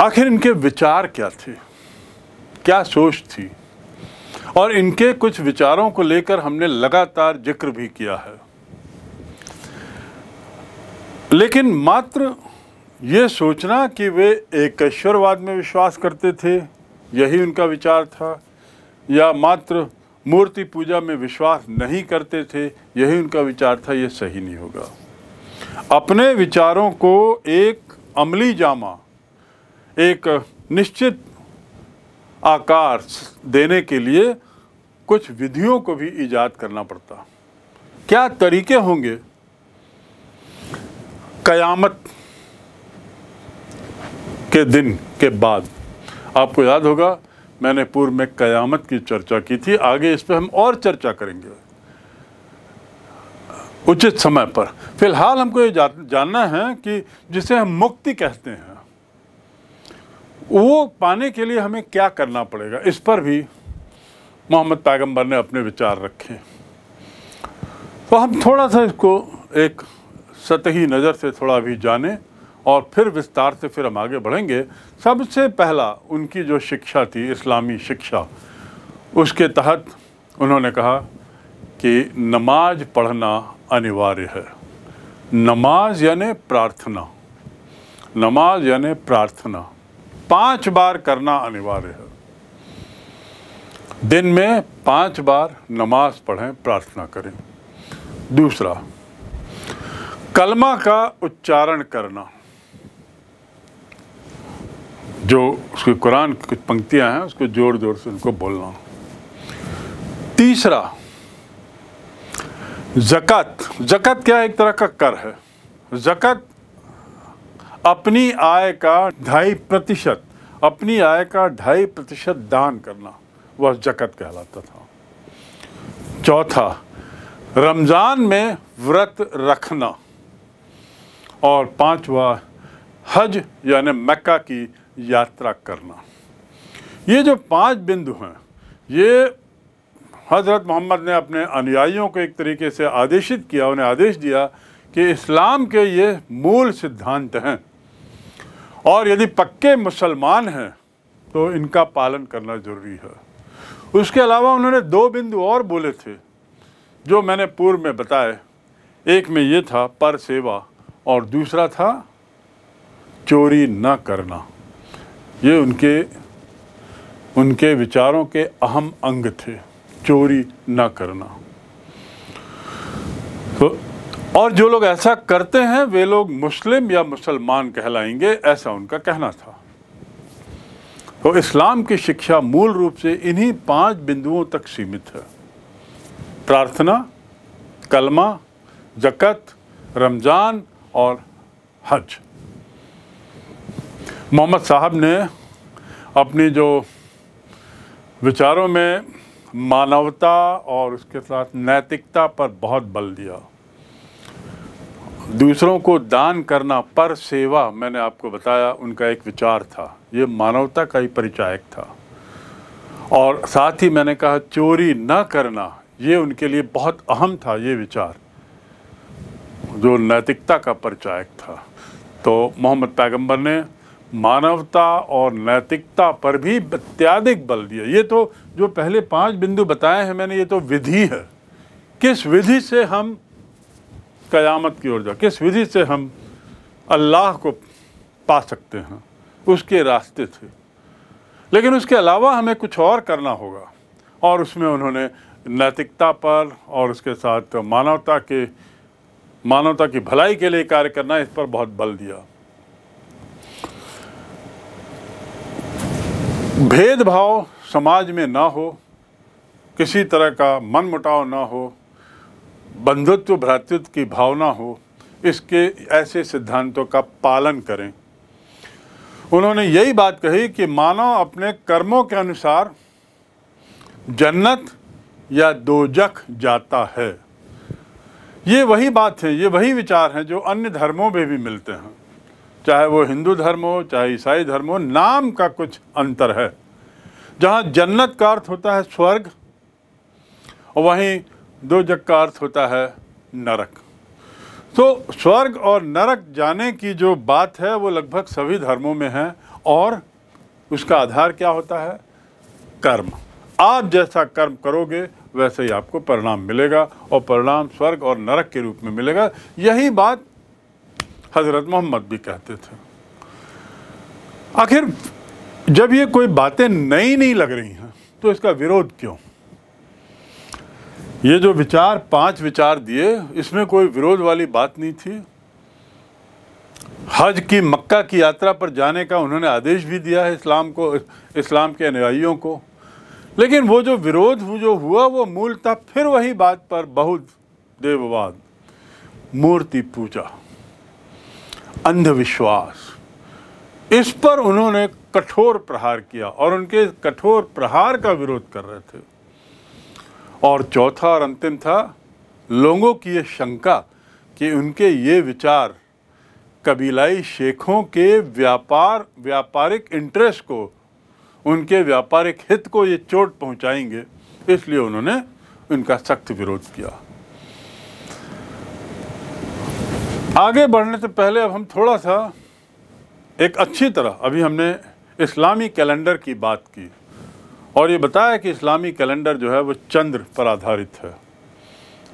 आखिर इनके विचार क्या थे क्या सोच थी और इनके कुछ विचारों को लेकर हमने लगातार जिक्र भी किया है लेकिन मात्र ये सोचना कि वे एकश्वरवाद में विश्वास करते थे यही उनका विचार था या मात्र मूर्ति पूजा में विश्वास नहीं करते थे यही उनका विचार था ये सही नहीं होगा अपने विचारों को एक अमली जामा एक निश्चित आकार देने के लिए कुछ विधियों को भी ईजाद करना पड़ता क्या तरीके होंगे कयामत के दिन के बाद आपको याद होगा मैंने पूर्व में कयामत की चर्चा की थी आगे इस पर हम और चर्चा करेंगे उचित समय पर फिलहाल हमको ये जानना है कि जिसे हम मुक्ति कहते हैं वो पाने के लिए हमें क्या करना पड़ेगा इस पर भी मोहम्मद पैगंबर ने अपने विचार रखे तो हम थोड़ा सा इसको एक सतही नज़र से थोड़ा भी जाने और फिर विस्तार से फिर हम आगे बढ़ेंगे सबसे पहला उनकी जो शिक्षा थी इस्लामी शिक्षा उसके तहत उन्होंने कहा कि नमाज पढ़ना अनिवार्य है नमाज यानि प्रार्थना नमाज यानि प्रार्थना पांच बार करना अनिवार्य है दिन में पांच बार नमाज पढ़ें प्रार्थना करें दूसरा कलमा का उच्चारण करना जो उसके कुरान की कुछ पंक्तियां हैं उसको जोर जोर से उनको बोलना तीसरा जकत जकत क्या एक तरह का कर है जकत अपनी आय का ढाई प्रतिशत अपनी आय का ढाई प्रतिशत दान करना वह जकत कहलाता था चौथा रमज़ान में व्रत रखना और पांचवा हज यानि मक्का की यात्रा करना ये जो पांच बिंदु हैं ये हज़रत मोहम्मद ने अपने अनुयायियों को एक तरीके से आदेशित किया उन्हें आदेश दिया कि इस्लाम के ये मूल सिद्धांत हैं और यदि पक्के मुसलमान हैं तो इनका पालन करना ज़रूरी है उसके अलावा उन्होंने दो बिंदु और बोले थे जो मैंने पूर्व में बताए एक में ये था पर सेवा और दूसरा था चोरी न करना ये उनके उनके विचारों के अहम अंग थे चोरी न करना और जो लोग ऐसा करते हैं वे लोग मुस्लिम या मुसलमान कहलाएंगे ऐसा उनका कहना था तो इस्लाम की शिक्षा मूल रूप से इन्हीं पांच बिंदुओं तक सीमित है प्रार्थना कलमा जकत रमज़ान और हज मोहम्मद साहब ने अपनी जो विचारों में मानवता और उसके साथ नैतिकता पर बहुत बल दिया दूसरों को दान करना पर सेवा मैंने आपको बताया उनका एक विचार था ये मानवता का ही परिचायक था और साथ ही मैंने कहा चोरी न करना ये उनके लिए बहुत अहम था ये विचार जो नैतिकता का परिचायक था तो मोहम्मद पैगंबर ने मानवता और नैतिकता पर भी अत्याधिक बल दिया ये तो जो पहले पांच बिंदु बताए हैं मैंने ये तो विधि है किस विधि से हम क़यामत की ओर जा किस विधि से हम अल्लाह को पा सकते हैं उसके रास्ते थे लेकिन उसके अलावा हमें कुछ और करना होगा और उसमें उन्होंने नैतिकता पर और उसके साथ मानवता के मानवता की भलाई के लिए कार्य करना इस पर बहुत बल दिया भेदभाव समाज में ना हो किसी तरह का मनमुटाव ना हो बंधुत्व भ्रातृत्व की भावना हो इसके ऐसे सिद्धांतों का पालन करें उन्होंने यही बात कही कि मानव अपने कर्मों के अनुसार जन्नत या दोजख जाता है ये वही बात है ये वही विचार हैं जो अन्य धर्मों में भी मिलते हैं चाहे वो हिंदू धर्म हो चाहे ईसाई धर्म हो नाम का कुछ अंतर है जहाँ जन्नत का अर्थ होता है स्वर्ग और वहीं दो जग का अर्थ होता है नरक तो स्वर्ग और नरक जाने की जो बात है वो लगभग सभी धर्मों में है और उसका आधार क्या होता है कर्म आप जैसा कर्म करोगे वैसे ही आपको परिणाम मिलेगा और परिणाम स्वर्ग और नरक के रूप में मिलेगा यही बात हज़रत मोहम्मद भी कहते थे आखिर जब ये कोई बातें नई नहीं लग रही हैं तो इसका विरोध क्यों ये जो विचार पांच विचार दिए इसमें कोई विरोध वाली बात नहीं थी हज की मक्का की यात्रा पर जाने का उन्होंने आदेश भी दिया है इस्लाम को इस्लाम के अनुयायियों को लेकिन वो जो विरोध जो हुआ वो मूलतः फिर वही बात पर बहुत देववाद मूर्ति पूजा अंधविश्वास इस पर उन्होंने कठोर प्रहार किया और उनके कठोर प्रहार का विरोध कर रहे थे और चौथा और अंतिम था लोगों की ये शंका कि उनके ये विचार कबीलाई शेखों के व्यापार व्यापारिक इंटरेस्ट को उनके व्यापारिक हित को ये चोट पहुंचाएंगे इसलिए उन्होंने उनका सख्त विरोध किया आगे बढ़ने से पहले अब हम थोड़ा सा एक अच्छी तरह अभी हमने इस्लामी कैलेंडर की बात की और ये बताया कि इस्लामी कैलेंडर जो है वो चंद्र पर आधारित है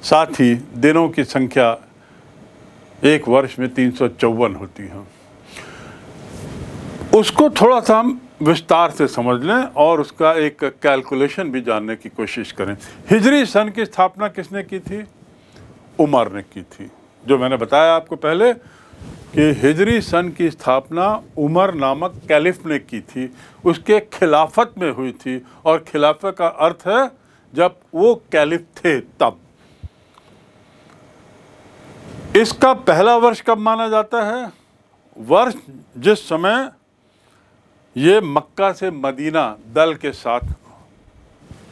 साथ ही दिनों की संख्या एक वर्ष में तीन होती है उसको थोड़ा सा हम विस्तार से समझ लें और उसका एक कैलकुलेशन भी जानने की कोशिश करें हिजरी सन की स्थापना किसने की थी उमर ने की थी जो मैंने बताया आपको पहले कि हिजरी सन की स्थापना उमर नामक कैलिफ ने की थी उसके खिलाफत में हुई थी और खिलाफत का अर्थ है जब वो कैलिफ थे तब इसका पहला वर्ष कब माना जाता है वर्ष जिस समय ये मक्का से मदीना दल के साथ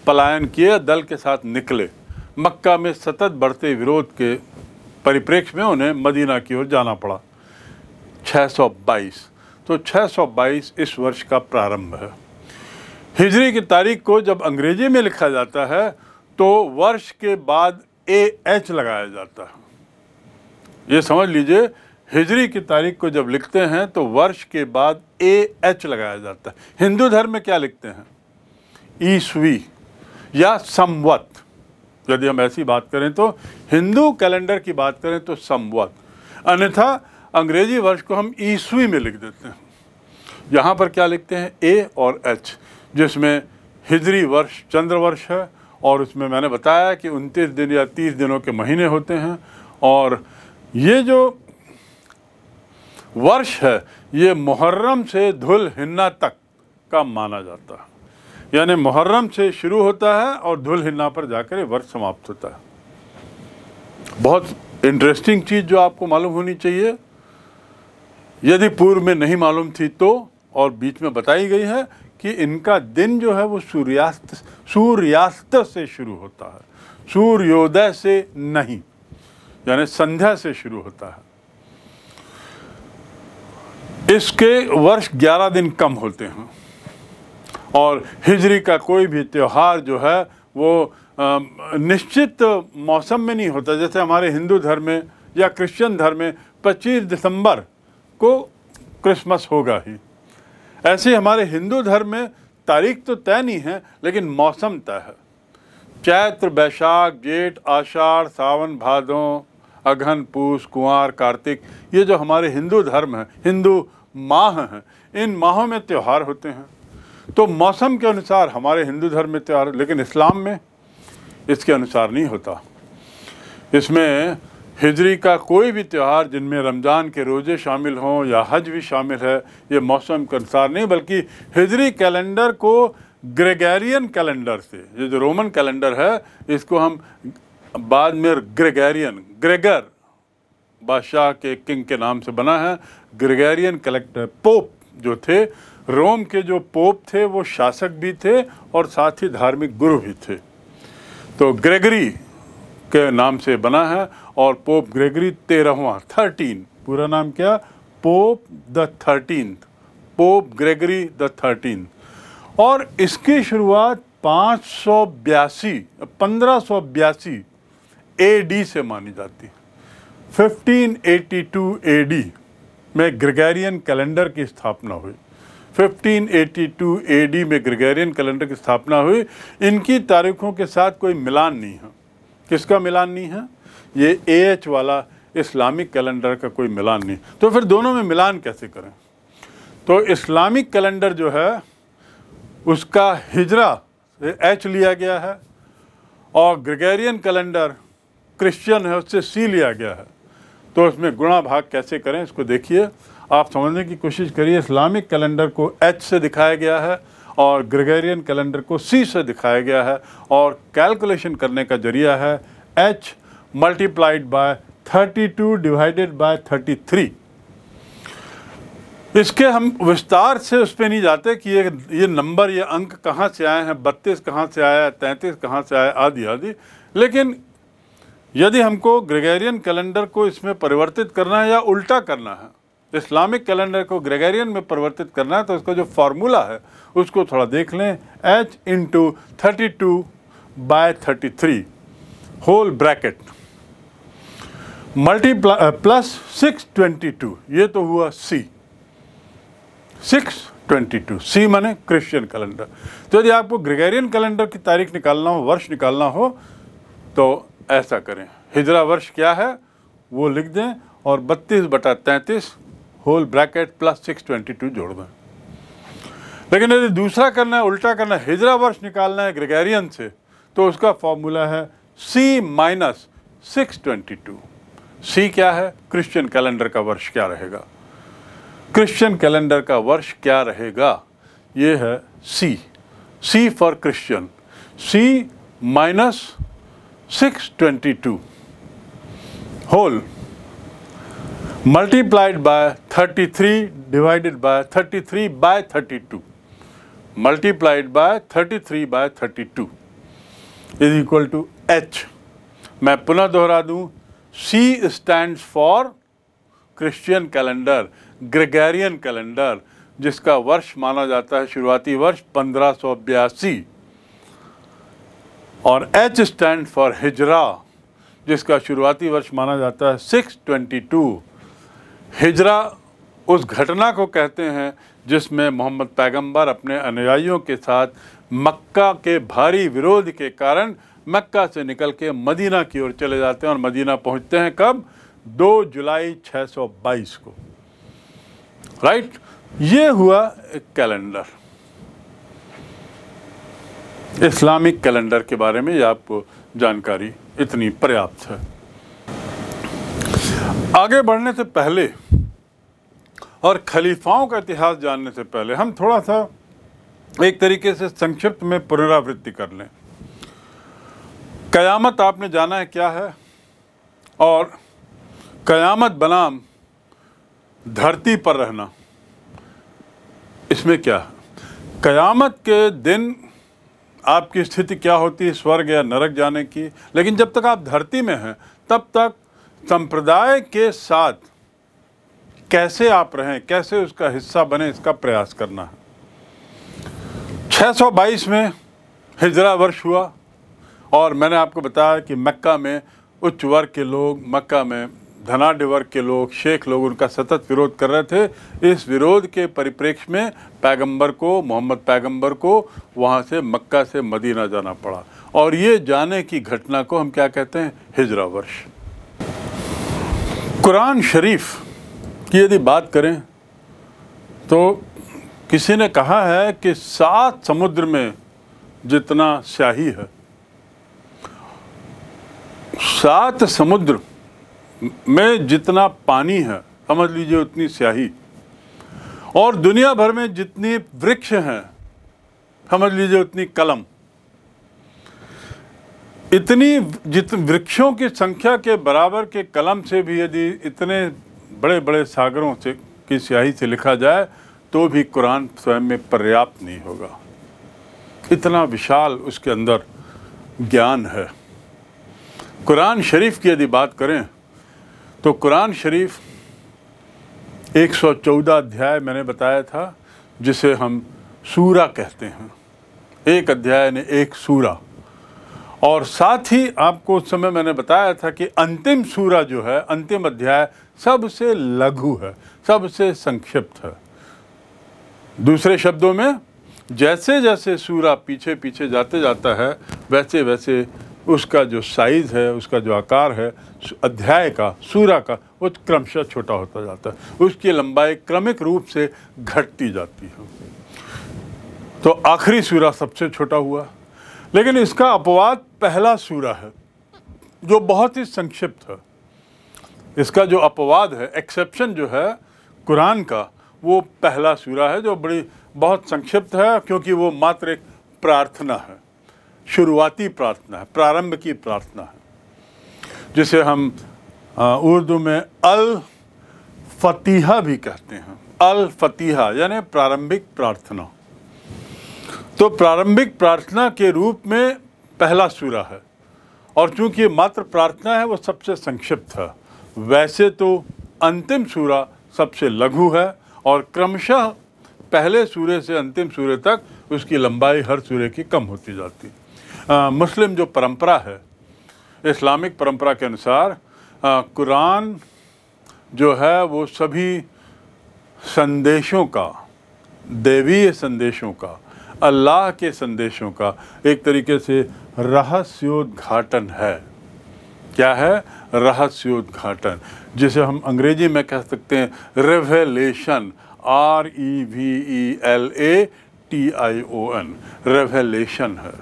पलायन किए दल के साथ निकले मक्का में सतत बढ़ते विरोध के परिप्रेक्ष्य में उन्हें मदीना की ओर जाना पड़ा 622 तो 622 इस वर्ष का प्रारंभ है हिजरी की तारीख को जब अंग्रेजी में लिखा जाता है तो वर्ष के बाद ए एच लगाया जाता है ये समझ लीजिए हिजरी की तारीख को जब लिखते हैं तो वर्ष के बाद ए एच लगाया जाता है हिंदू धर्म में क्या लिखते हैं ईस्वी या संवत यदि हम ऐसी बात करें तो हिंदू कैलेंडर की बात करें तो संवत अन्यथा अंग्रेजी वर्ष को हम ईस्वी में लिख देते हैं यहाँ पर क्या लिखते हैं ए और एच जिसमें हिजरी वर्ष चंद्र वर्ष है और उसमें मैंने बताया कि उनतीस दिन या तीस दिनों के महीने होते हैं और ये जो वर्ष है ये मुहर्रम से धुल हिन्ना तक का माना जाता है यानी मुहर्रम से शुरू होता है और धुल हिन्ना पर जाकर ये वर्ष समाप्त होता है बहुत इंटरेस्टिंग चीज़ जो आपको मालूम होनी चाहिए यदि पूर्व में नहीं मालूम थी तो और बीच में बताई गई है कि इनका दिन जो है वो सूर्यास्त सूर्यास्त से शुरू होता है सूर्योदय से नहीं यानी संध्या से शुरू होता है इसके वर्ष 11 दिन कम होते हैं और हिजरी का कोई भी त्यौहार जो है वो निश्चित मौसम में नहीं होता जैसे हमारे हिंदू धर्म में या क्रिश्चियन धर्म में 25 दिसंबर को क्रिसमस होगा ही ऐसे हमारे हिंदू धर्म में तारीख तो तय नहीं है लेकिन मौसम तय है चैत्र बैशाख जेठ आषाढ़ सावन भादों अघन पूस कुंवर कार्तिक ये जो हमारे हिंदू धर्म है हिंदू माह हैं इन माहों में त्यौहार होते हैं तो मौसम के अनुसार हमारे हिंदू धर्म में त्यौहार लेकिन इस्लाम में इसके अनुसार नहीं होता इसमें हिजरी का कोई भी त्यौहार जिनमें रमज़ान के रोज़े शामिल हों या हज भी शामिल है ये मौसम के अनुसार नहीं बल्कि हिजरी कैलेंडर को ग्रेगेरियन कैलेंडर से ये जो रोमन कैलेंडर है इसको हम बाद में ग्रेगेरियन ग्रेगर बादशाह के किंग के नाम से बना है ग्रेगेरियन कलेक्टर पोप जो थे रोम के जो पोप थे वो शासक भी थे और साथ ही धार्मिक गुरु भी थे तो ग्रेगरी के नाम से बना है और पोप ग्रेगरी तेरहवा थर्टीन पूरा नाम क्या Pope the thirteen Pope Gregory the thirteen और इसकी शुरुआत पाँच सौ बयासी पंद्रह सौ बयासी ए डी से मानी जाती है ए डी में ग्रेगेरियन कैलेंडर की स्थापना हुई 1582 एडी में ग्रेगेरियन कैलेंडर की स्थापना हुई इनकी तारीखों के साथ कोई मिलान नहीं है किसका मिलान नहीं है ये ए एच वाला इस्लामिक कैलेंडर का कोई मिलान नहीं तो फिर दोनों में मिलान कैसे करें तो इस्लामिक कैलेंडर जो है उसका हिजरा एच लिया गया है और ग्रिगेरियन कैलेंडर क्रिश्चियन है उससे सी लिया गया है तो उसमें गुणा भाग कैसे करें इसको देखिए आप समझने की कोशिश करिए इस्लामिक कैलेंडर को एच से दिखाया गया है और ग्रेगेरियन कैलेंडर को सी से दिखाया गया है और कैलकुलेशन करने का जरिया है H multiplied by 32 divided by 33 इसके हम विस्तार से उस पर नहीं जाते कि ये ये नंबर ये अंक कहाँ से आए हैं बत्तीस कहाँ से आया है तैंतीस कहाँ से आया आदि आदि लेकिन यदि हमको ग्रेगेरियन कैलेंडर को इसमें परिवर्तित करना है या उल्टा करना है इस्लामिक कैलेंडर को ग्रेगेरियन में परिवर्तित करना है तो उसका जो फार्मूला है उसको थोड़ा देख लें H into thirty two by thirty three whole bracket multi plus six twenty two ये तो हुआ C six twenty two C माने क्रिश्चियन कैलेंडर तो यदि आपको ग्रेगेरियन कैलेंडर की तारीख निकालना हो वर्ष निकालना हो तो ऐसा करें हिजरा वर्ष क्या है वो लिख दें और बत्तीस बटा तैंतीस whole bracket plus six twenty two जोड़ दें लेकिन यदि दूसरा करना है उल्टा करना है हिजरा वर्ष निकालना है ग्रेगेरियन से तो उसका फॉर्मूला है C minus six twenty two C क्या है क्रिश्चियन कैलेंडर का वर्ष क्या रहेगा क्रिश्चियन कैलेंडर का वर्ष क्या रहेगा ये है C C for Christian C minus six twenty two whole multiplied by 33 divided by 33 by 32 multiplied by 33 by 32 is equal to H मैं पुनः दोहरा दूं C stands for Christian calendar Gregorian calendar जिसका वर्ष माना जाता है शुरुआती वर्ष पंद्रह और एच स्टैंड फॉर हिजरा जिसका शुरुआती वर्ष माना जाता है 622 हिजरा उस घटना को कहते हैं जिसमें मोहम्मद पैगंबर अपने अनुयायियों के साथ मक्का के भारी विरोध के कारण मक्का से निकल के मदीना की ओर चले जाते हैं और मदीना पहुंचते हैं कब 2 जुलाई 622 को राइट ये हुआ एक कैलेंडर इस्लामिक कैलेंडर के बारे में आपको जानकारी इतनी पर्याप्त है आगे बढ़ने से पहले और खलीफाओं का इतिहास जानने से पहले हम थोड़ा सा एक तरीके से संक्षिप्त में पुनरावृत्ति कर लें कयामत आपने जाना है क्या है और कयामत बनाम धरती पर रहना इसमें क्या है कयामत के दिन आपकी स्थिति क्या होती है स्वर्ग या नरक जाने की लेकिन जब तक आप धरती में हैं तब तक संप्रदाय के साथ कैसे आप रहें कैसे उसका हिस्सा बने इसका प्रयास करना है 622 में हिजरा वर्ष हुआ और मैंने आपको बताया कि मक्का में उच्च वर्ग के लोग मक्का में धनाढ़ वर्ग के लोग शेख लोग उनका सतत विरोध कर रहे थे इस विरोध के परिप्रेक्ष्य में पैगंबर को मोहम्मद पैगंबर को वहाँ से मक्का से मदीना जाना पड़ा और ये जाने की घटना को हम क्या कहते हैं हिजरा वर्ष कुरान शरीफ की यदि बात करें तो किसी ने कहा है कि सात समुद्र में जितना स्याही है सात समुद्र में जितना पानी है समझ लीजिए उतनी स्याही और दुनिया भर में जितनी वृक्ष हैं समझ लीजिए उतनी कलम इतनी जित वृक्षों की संख्या के बराबर के कलम से भी यदि इतने बड़े बड़े सागरों से की स्याही से लिखा जाए तो भी कुरान स्वयं में पर्याप्त नहीं होगा इतना विशाल उसके अंदर ज्ञान है कुरान शरीफ की यदि बात करें तो कुरान शरीफ 114 अध्याय मैंने बताया था जिसे हम सूरा कहते हैं एक अध्याय ने एक सूरा और साथ ही आपको उस समय मैंने बताया था कि अंतिम सूरा जो है अंतिम अध्याय सबसे लघु है सबसे संक्षिप्त है दूसरे शब्दों में जैसे जैसे सूरा पीछे पीछे जाते जाता है वैसे वैसे उसका जो साइज़ है उसका जो आकार है अध्याय का सूरा का वो क्रमशः छोटा होता जाता है उसकी लंबाई क्रमिक रूप से घटती जाती है तो आखिरी सूरा सबसे छोटा हुआ लेकिन इसका अपवाद पहला सूरा है जो बहुत ही संक्षिप्त है इसका जो अपवाद है एक्सेप्शन जो है कुरान का वो पहला सूरा है जो बड़ी बहुत संक्षिप्त है क्योंकि वो मात्र एक प्रार्थना है शुरुआती प्रार्थना है प्रारंभ की प्रार्थना है जिसे हम उर्दू में अल फतीहा भी कहते हैं अल फतीहा यानी प्रारंभिक प्रार्थना तो प्रारंभिक प्रार्थना के रूप में पहला सूरा है और चूँकि मात्र प्रार्थना है वो सबसे संक्षिप्त है वैसे तो अंतिम सूरा सबसे लघु है और क्रमशः पहले सूर्य से अंतिम सूर्य तक उसकी लंबाई हर सूर्य की कम होती जाती आ, मुस्लिम जो परंपरा है इस्लामिक परंपरा के अनुसार कुरान जो है वो सभी संदेशों का देवीय संदेशों का अल्लाह के संदेशों का एक तरीके से रहस्योद्घाटन है क्या है रहस्योद्घाटन जिसे हम अंग्रेजी में कह सकते हैं revelation R E V E L A T I O N revelation है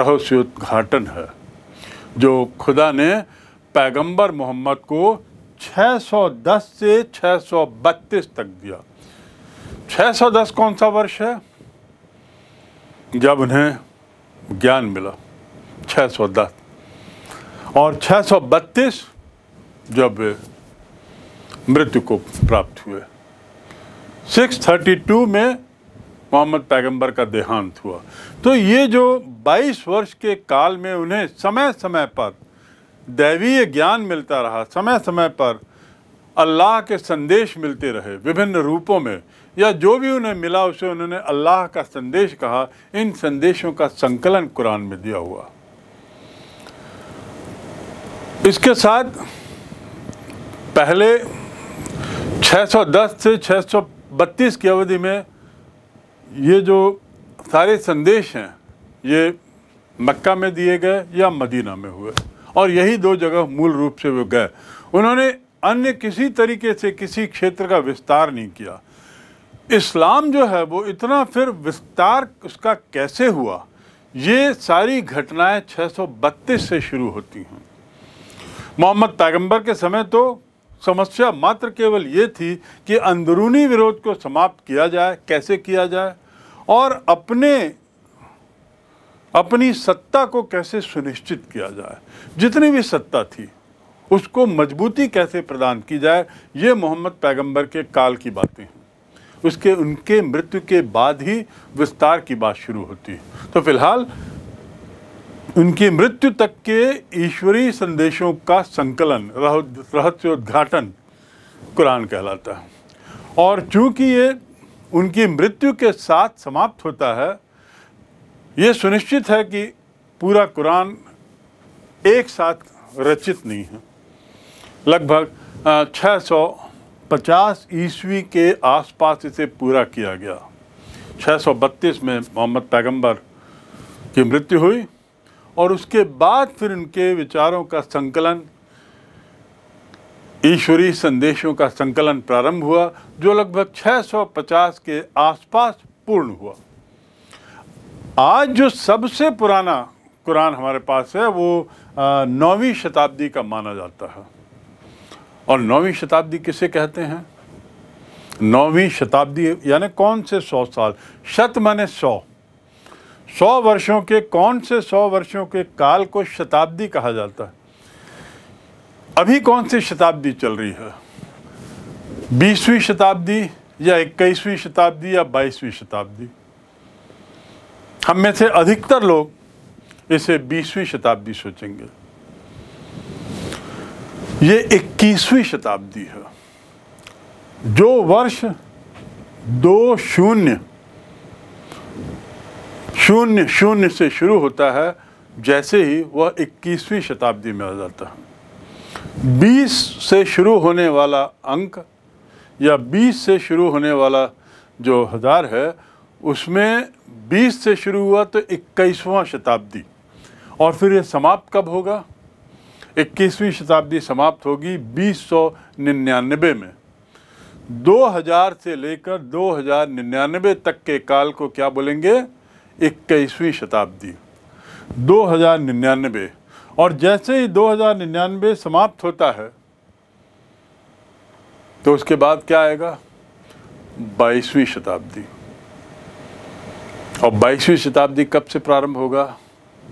रहस्योद्घाटन है जो खुदा ने पैगंबर मोहम्मद को 610 से 632 तक दिया 610 कौन सा वर्ष है जब उन्हें ज्ञान मिला 610 और 632 जब मृत्यु को प्राप्त हुए 632 में मोहम्मद पैगंबर का देहांत हुआ तो ये जो 22 वर्ष के काल में उन्हें समय समय पर दैवीय ज्ञान मिलता रहा समय समय पर अल्लाह के संदेश मिलते रहे विभिन्न रूपों में या जो भी उन्हें मिला उसे उन्होंने अल्लाह का संदेश कहा इन संदेशों का संकलन कुरान में दिया हुआ इसके साथ पहले 610 से 632 की अवधि में ये जो सारे संदेश हैं ये मक्का में दिए गए या मदीना में हुए और यही दो जगह मूल रूप से वो गए उन्होंने अन्य किसी तरीके से किसी क्षेत्र का विस्तार नहीं किया इस्लाम जो है वो इतना फिर विस्तार उसका कैसे हुआ ये सारी घटनाएं 632 से शुरू होती हैं मोहम्मद पैगंबर के समय तो समस्या मात्र केवल ये थी कि अंदरूनी विरोध को समाप्त किया जाए कैसे किया जाए और अपने अपनी सत्ता को कैसे सुनिश्चित किया जाए जितनी भी सत्ता थी उसको मजबूती कैसे प्रदान की जाए ये मोहम्मद पैगंबर के काल की बातें हैं उसके उनके मृत्यु के बाद ही विस्तार की बात शुरू होती है तो फिलहाल उनकी मृत्यु तक के ईश्वरीय संदेशों का संकलन रहस्योद्घाटन कुरान कहलाता है और चूंकि ये उनकी मृत्यु के साथ समाप्त होता है ये सुनिश्चित है कि पूरा कुरान एक साथ रचित नहीं है लगभग छः सौ 50 ईस्वी के आसपास इसे पूरा किया गया 632 में मोहम्मद पैगंबर की मृत्यु हुई और उसके बाद फिर उनके विचारों का संकलन ईश्वरीय संदेशों का संकलन प्रारंभ हुआ जो लगभग 650 के आसपास पूर्ण हुआ आज जो सबसे पुराना कुरान हमारे पास है वो नौवीं शताब्दी का माना जाता है और नौवीं शताब्दी किसे कहते हैं नौवीं शताब्दी यानी कौन से सौ साल शत माने सौ सौ वर्षों के कौन से सौ वर्षों के काल को शताब्दी कहा जाता है अभी कौन सी शताब्दी चल रही है बीसवीं शताब्दी या इक्कीसवीं शताब्दी या बाईसवीं शताब्दी हम में से अधिकतर लोग इसे बीसवीं शताब्दी सोचेंगे ये 21वीं शताब्दी है जो वर्ष दो शून्य शून्य शून्य से शुरू होता है जैसे ही वह 21वीं शताब्दी में आ जाता है 20 से शुरू होने वाला अंक या 20 से शुरू होने वाला जो हज़ार है उसमें 20 से शुरू हुआ तो 21वां शताब्दी और फिर ये समाप्त कब होगा इक्कीसवीं शताब्दी समाप्त होगी बीस सौ निन्यानबे में 2000 से लेकर 2099 तक के काल को क्या बोलेंगे इक्कीसवीं शताब्दी 2099 और जैसे ही 2099 समाप्त होता है तो उसके बाद क्या आएगा बाईसवीं शताब्दी और बाईसवीं शताब्दी कब से प्रारंभ होगा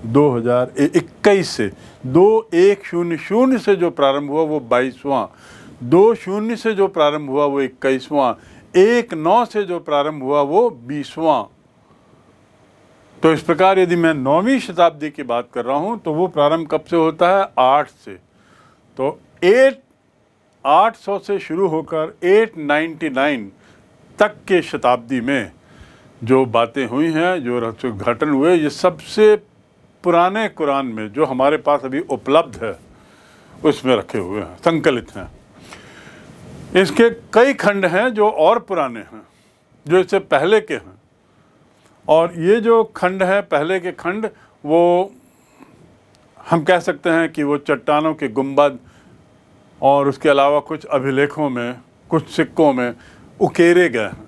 दो हज़ार इक्कीस से दो एक शून्य शून्य से जो प्रारंभ हुआ वो बाईसवां दो शून्य से जो प्रारंभ हुआ वो इक्कीसवां एक नौ से जो प्रारंभ हुआ वो बीसवां तो इस प्रकार यदि मैं नौवीं शताब्दी की बात कर रहा हूं तो वो प्रारंभ कब से होता है आठ से तो एट आठ सौ से शुरू होकर एट नाइन्टी नाइन तक के शताब्दी में जो बातें हुई हैं जो रहस्य घटन हुए ये सबसे पुराने कुरान में जो हमारे पास अभी उपलब्ध है उसमें रखे हुए हैं संकलित हैं इसके कई खंड हैं जो और पुराने हैं जो इससे पहले के हैं और ये जो खंड हैं पहले के खंड वो हम कह सकते हैं कि वो चट्टानों के गुंबद और उसके अलावा कुछ अभिलेखों में कुछ सिक्कों में उकेरे गए हैं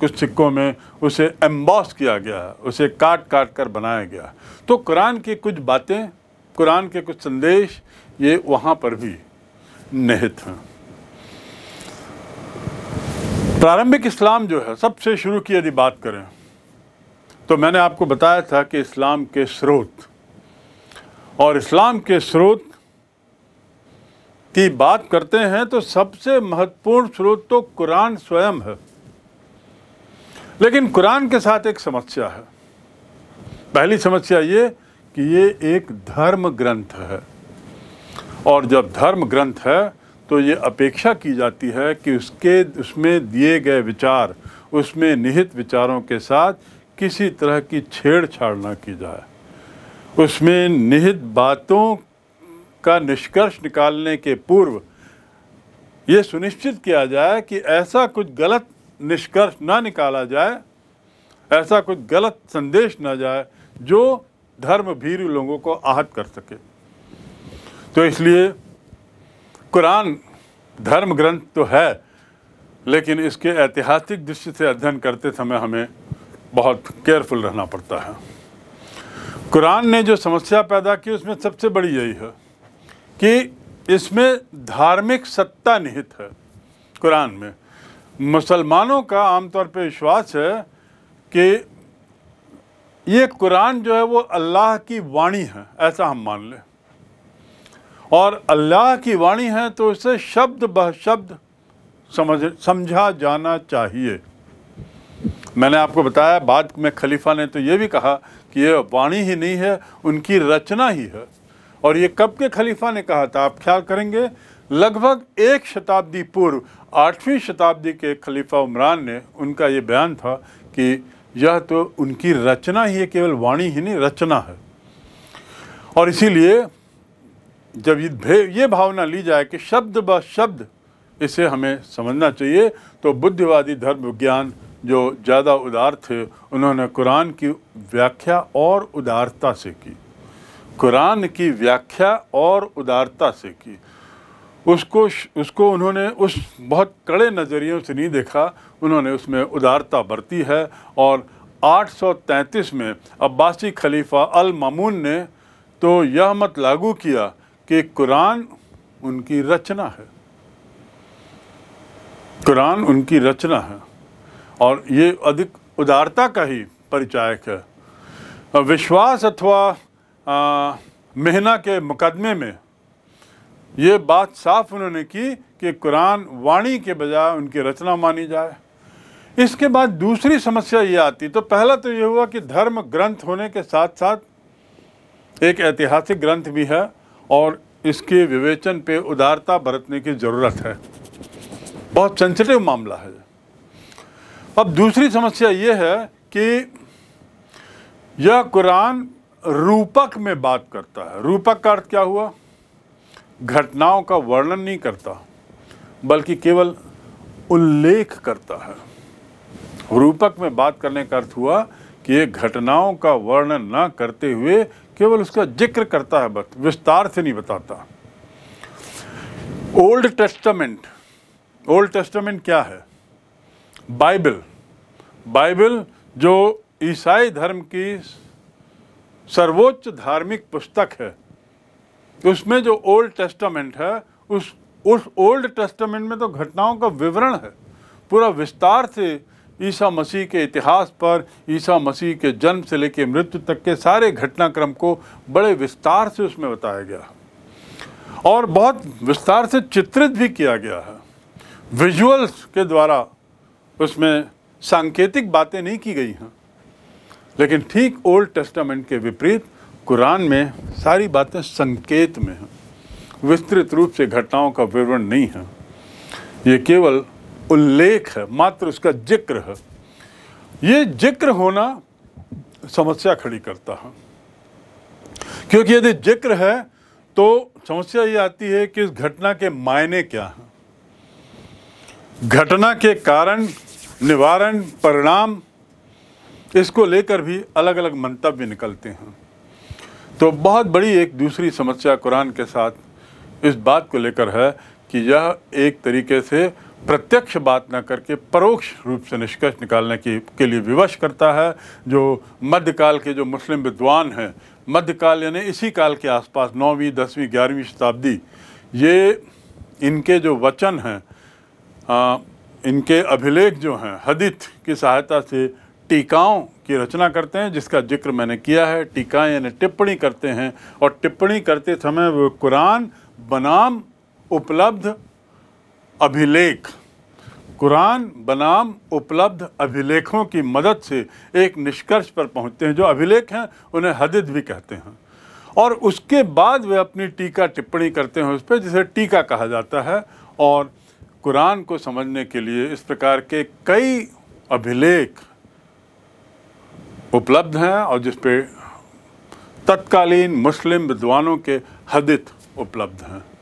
कुछ सिक्कों में उसे एम्बॉस किया गया उसे काट काट कर बनाया गया तो कुरान की कुछ बातें कुरान के कुछ संदेश ये वहाँ पर भी निहित हैं प्रारंभिक इस्लाम जो है सबसे शुरू की यदि बात करें तो मैंने आपको बताया था कि इस्लाम के स्रोत और इस्लाम के स्रोत की बात करते हैं तो सबसे महत्वपूर्ण स्रोत तो कुरान स्वयं है लेकिन कुरान के साथ एक समस्या है पहली समस्या ये कि ये एक धर्म ग्रंथ है और जब धर्म ग्रंथ है तो ये अपेक्षा की जाती है कि उसके उसमें दिए गए विचार उसमें निहित विचारों के साथ किसी तरह की छेड़छाड़ ना की जाए उसमें निहित बातों का निष्कर्ष निकालने के पूर्व ये सुनिश्चित किया जाए कि ऐसा कुछ गलत निष्कर्ष ना निकाला जाए ऐसा कोई गलत संदेश ना जाए जो धर्म भीर लोगों को आहत कर सके तो इसलिए कुरान धर्म ग्रंथ तो है लेकिन इसके ऐतिहासिक दृष्टि से अध्ययन करते समय हमें बहुत केयरफुल रहना पड़ता है कुरान ने जो समस्या पैदा की उसमें सबसे बड़ी यही है कि इसमें धार्मिक सत्ता निहित है कुरान में मुसलमानों का आमतौर पर विश्वास है कि ये कुरान जो है वो अल्लाह की वाणी है ऐसा हम मान लें और अल्लाह की वाणी है तो इसे शब्द बह शब्द समझ समझा जाना चाहिए मैंने आपको बताया बाद में खलीफा ने तो ये भी कहा कि ये वाणी ही नहीं है उनकी रचना ही है और ये कब के खलीफा ने कहा था आप ख्याल करेंगे लगभग एक शताब्दी पूर्व आठवीं शताब्दी के खलीफा उमरान ने उनका ये बयान था कि यह तो उनकी रचना ही है केवल वाणी ही नहीं रचना है और इसीलिए जब ये ये भावना ली जाए कि शब्द ब शब्द इसे हमें समझना चाहिए तो बुद्धिवादी धर्म विज्ञान जो ज़्यादा उदार थे उन्होंने कुरान की व्याख्या और उदारता से की कुरान की व्याख्या और उदारता से की उसको उसको उन्होंने उस बहुत कड़े नज़रियों से नहीं देखा उन्होंने उसमें उदारता बरती है और 833 में अब्बासी खलीफा अल ममून ने तो यह मत लागू किया कि कुरान उनकी रचना है कुरान उनकी रचना है और ये अधिक उदारता का ही परिचायक है विश्वास अथवा मेहना के मुकदमे में ये बात साफ उन्होंने की कि कुरान वाणी के बजाय उनकी रचना मानी जाए इसके बाद दूसरी समस्या ये आती तो पहला तो ये हुआ कि धर्म ग्रंथ होने के साथ साथ एक ऐतिहासिक ग्रंथ भी है और इसके विवेचन पे उदारता बरतने की ज़रूरत है बहुत सेंसिटिव मामला है अब दूसरी समस्या ये है कि यह कुरान रूपक में बात करता है रूपक का अर्थ क्या हुआ घटनाओं का वर्णन नहीं करता बल्कि केवल उल्लेख करता है रूपक में बात करने का अर्थ हुआ कि ये घटनाओं का वर्णन न करते हुए केवल उसका जिक्र करता है बस विस्तार से नहीं बताता ओल्ड टेस्टामेंट ओल्ड टेस्टामेंट क्या है बाइबल बाइबल जो ईसाई धर्म की सर्वोच्च धार्मिक पुस्तक है उसमें जो ओल्ड टेस्टामेंट है उस उस ओल्ड टेस्टामेंट में तो घटनाओं का विवरण है पूरा विस्तार से ईसा मसीह के इतिहास पर ईसा मसीह के जन्म से लेकर मृत्यु तक के सारे घटनाक्रम को बड़े विस्तार से उसमें बताया गया और बहुत विस्तार से चित्रित भी किया गया है विजुअल्स के द्वारा उसमें सांकेतिक बातें नहीं की गई हैं लेकिन ठीक ओल्ड टेस्टामेंट के विपरीत कुरान में सारी बातें संकेत में हैं विस्तृत रूप से घटनाओं का विवरण नहीं है ये केवल उल्लेख है मात्र उसका जिक्र है ये जिक्र होना समस्या खड़ी करता है क्योंकि यदि जिक्र है तो समस्या ये आती है कि इस घटना के मायने क्या हैं घटना के कारण निवारण परिणाम इसको लेकर भी अलग अलग मंतव्य निकलते हैं तो बहुत बड़ी एक दूसरी समस्या कुरान के साथ इस बात को लेकर है कि यह एक तरीके से प्रत्यक्ष बात ना करके परोक्ष रूप से निष्कर्ष निकालने की के लिए विवश करता है जो मध्यकाल के जो मुस्लिम विद्वान हैं मध्यकाल यानी इसी काल के आसपास नौवीं दसवीं ग्यारहवीं शताब्दी ये इनके जो वचन हैं इनके अभिलेख जो हैं हदित की सहायता से टीकाओं की रचना करते हैं जिसका जिक्र मैंने किया है टीकाएँ यानी टिप्पणी करते हैं और टिप्पणी करते समय वे कुरान बनाम उपलब्ध अभिलेख कुरान बनाम उपलब्ध अभिलेखों की मदद से एक निष्कर्ष पर पहुंचते हैं जो अभिलेख हैं उन्हें हदिद भी कहते हैं और उसके बाद वे अपनी टीका टिप्पणी करते हैं उस पर जिसे टीका कहा जाता है और कुरान को समझने के लिए इस प्रकार के कई अभिलेख उपलब्ध हैं और जिस पे तत्कालीन मुस्लिम विद्वानों के हदित उपलब्ध हैं